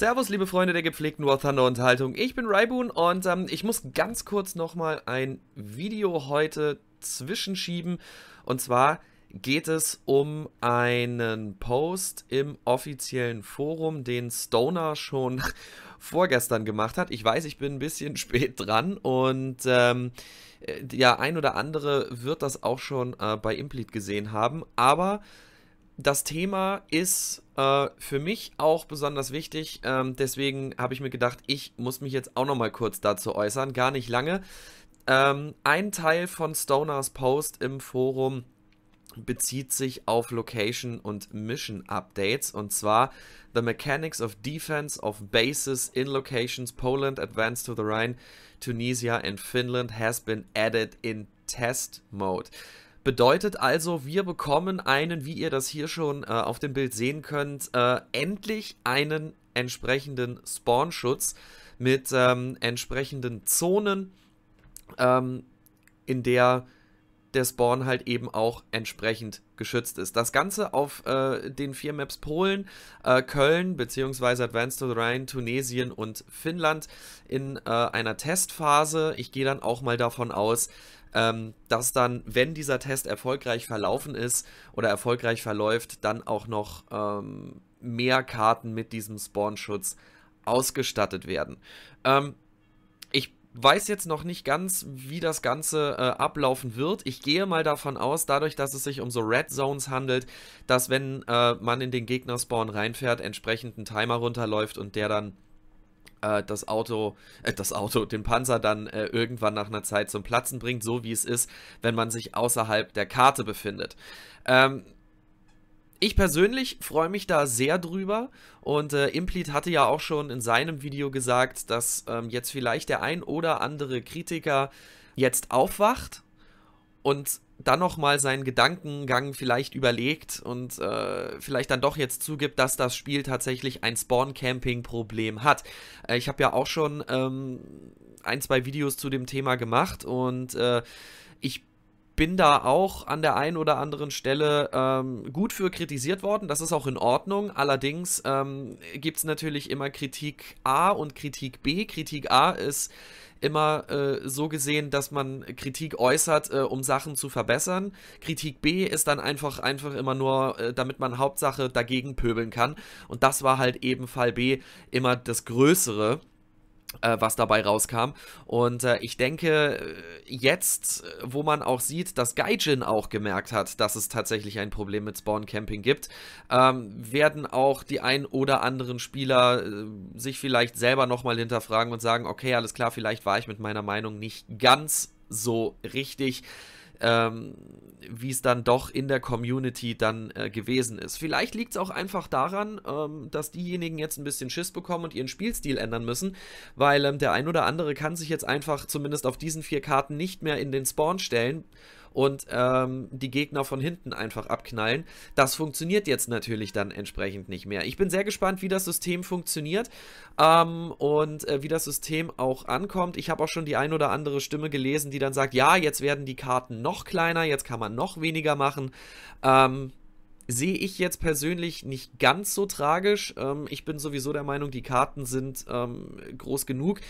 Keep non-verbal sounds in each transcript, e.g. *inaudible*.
Servus, liebe Freunde der gepflegten War Thunder Unterhaltung. Ich bin Raibun und ähm, ich muss ganz kurz nochmal ein Video heute zwischenschieben. Und zwar geht es um einen Post im offiziellen Forum, den Stoner schon *laughs* vorgestern gemacht hat. Ich weiß, ich bin ein bisschen *laughs* spät dran und ähm, äh, ja, ein oder andere wird das auch schon äh, bei Implid gesehen haben, aber das Thema ist äh, für mich auch besonders wichtig. Ähm, deswegen habe ich mir gedacht, ich muss mich jetzt auch noch mal kurz dazu äußern. Gar nicht lange. Ähm, ein Teil von Stoners Post im Forum bezieht sich auf Location und Mission Updates und zwar The Mechanics of Defense of Bases in Locations Poland, Advanced to the Rhine, Tunisia and Finland has been added in Test Mode. Bedeutet also, wir bekommen einen, wie ihr das hier schon äh, auf dem Bild sehen könnt, äh, endlich einen entsprechenden Spawnschutz mit ähm, entsprechenden Zonen, ähm, in der der Spawn halt eben auch entsprechend geschützt ist. Das Ganze auf äh, den vier Maps Polen, äh, Köln bzw. Advanced to the Rhine, Tunesien und Finnland in äh, einer Testphase. Ich gehe dann auch mal davon aus, ähm, dass dann, wenn dieser Test erfolgreich verlaufen ist oder erfolgreich verläuft, dann auch noch ähm, mehr Karten mit diesem Spawnschutz ausgestattet werden. Ähm, ich weiß jetzt noch nicht ganz, wie das Ganze äh, ablaufen wird. Ich gehe mal davon aus, dadurch, dass es sich um so Red Zones handelt, dass wenn äh, man in den Gegnerspawn reinfährt, entsprechend ein Timer runterläuft und der dann äh, das Auto, äh, das Auto, den Panzer dann äh, irgendwann nach einer Zeit zum Platzen bringt, so wie es ist, wenn man sich außerhalb der Karte befindet. Ähm, ich persönlich freue mich da sehr drüber und äh, Implit hatte ja auch schon in seinem Video gesagt, dass ähm, jetzt vielleicht der ein oder andere Kritiker jetzt aufwacht und dann nochmal seinen Gedankengang vielleicht überlegt und äh, vielleicht dann doch jetzt zugibt, dass das Spiel tatsächlich ein Spawn-Camping-Problem hat. Äh, ich habe ja auch schon ähm, ein, zwei Videos zu dem Thema gemacht und äh, ich bin da auch an der einen oder anderen Stelle ähm, gut für kritisiert worden. Das ist auch in Ordnung. Allerdings ähm, gibt es natürlich immer Kritik A und Kritik B. Kritik A ist immer äh, so gesehen, dass man Kritik äußert, äh, um Sachen zu verbessern. Kritik B ist dann einfach, einfach immer nur, äh, damit man Hauptsache dagegen pöbeln kann. Und das war halt eben Fall B immer das Größere. Äh, was dabei rauskam. Und äh, ich denke, äh, jetzt, äh, wo man auch sieht, dass Gaijin auch gemerkt hat, dass es tatsächlich ein Problem mit Spawn Camping gibt, ähm, werden auch die ein oder anderen Spieler äh, sich vielleicht selber nochmal hinterfragen und sagen, okay, alles klar, vielleicht war ich mit meiner Meinung nicht ganz so richtig ähm, wie es dann doch in der Community dann äh, gewesen ist. Vielleicht liegt es auch einfach daran, ähm, dass diejenigen jetzt ein bisschen Schiss bekommen und ihren Spielstil ändern müssen, weil ähm, der ein oder andere kann sich jetzt einfach zumindest auf diesen vier Karten nicht mehr in den Spawn stellen und ähm, die Gegner von hinten einfach abknallen. Das funktioniert jetzt natürlich dann entsprechend nicht mehr. Ich bin sehr gespannt, wie das System funktioniert ähm, und äh, wie das System auch ankommt. Ich habe auch schon die ein oder andere Stimme gelesen, die dann sagt, ja, jetzt werden die Karten noch kleiner, jetzt kann man noch weniger machen. Ähm, sehe ich jetzt persönlich nicht ganz so tragisch. Ähm, ich bin sowieso der Meinung, die Karten sind ähm, groß genug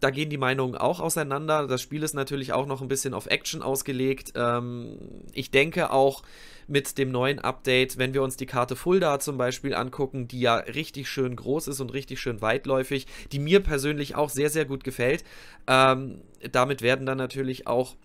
da gehen die Meinungen auch auseinander. Das Spiel ist natürlich auch noch ein bisschen auf Action ausgelegt. Ähm, ich denke auch mit dem neuen Update, wenn wir uns die Karte Fulda zum Beispiel angucken, die ja richtig schön groß ist und richtig schön weitläufig, die mir persönlich auch sehr, sehr gut gefällt. Ähm, damit werden dann natürlich auch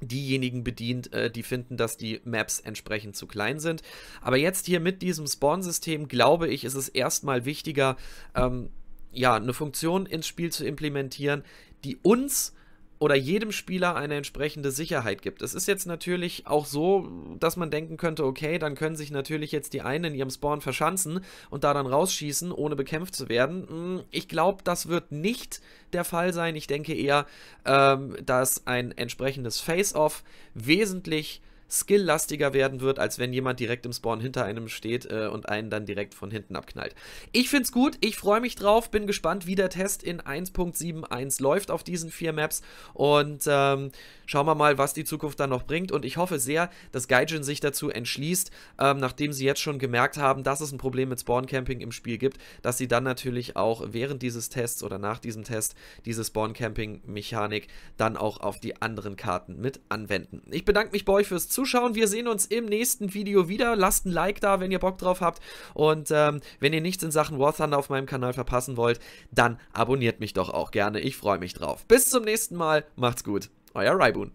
diejenigen bedient, äh, die finden, dass die Maps entsprechend zu klein sind. Aber jetzt hier mit diesem Spawn-System, glaube ich, ist es erstmal wichtiger, ähm, ja, eine Funktion ins Spiel zu implementieren, die uns oder jedem Spieler eine entsprechende Sicherheit gibt. Es ist jetzt natürlich auch so, dass man denken könnte, okay, dann können sich natürlich jetzt die einen in ihrem Spawn verschanzen und da dann rausschießen, ohne bekämpft zu werden. Hm, ich glaube, das wird nicht der Fall sein. Ich denke eher, ähm, dass ein entsprechendes Face-Off wesentlich äh, skilllastiger werden wird, als wenn jemand direkt im Spawn hinter einem steht äh, und einen dann direkt von hinten abknallt. Ich find's gut, ich freue mich drauf, bin gespannt, wie der Test in 1.71 läuft auf diesen vier Maps und ähm, Schauen wir mal, was die Zukunft dann noch bringt. Und ich hoffe sehr, dass Gaijin sich dazu entschließt, ähm, nachdem sie jetzt schon gemerkt haben, dass es ein Problem mit Spawn Camping im Spiel gibt, dass sie dann natürlich auch während dieses Tests oder nach diesem Test diese Spawn Camping Mechanik dann auch auf die anderen Karten mit anwenden. Ich bedanke mich bei euch fürs Zuschauen. Wir sehen uns im nächsten Video wieder. Lasst ein Like da, wenn ihr Bock drauf habt. Und ähm, wenn ihr nichts in Sachen War Thunder auf meinem Kanal verpassen wollt, dann abonniert mich doch auch gerne. Ich freue mich drauf. Bis zum nächsten Mal. Macht's gut. euer Raibun.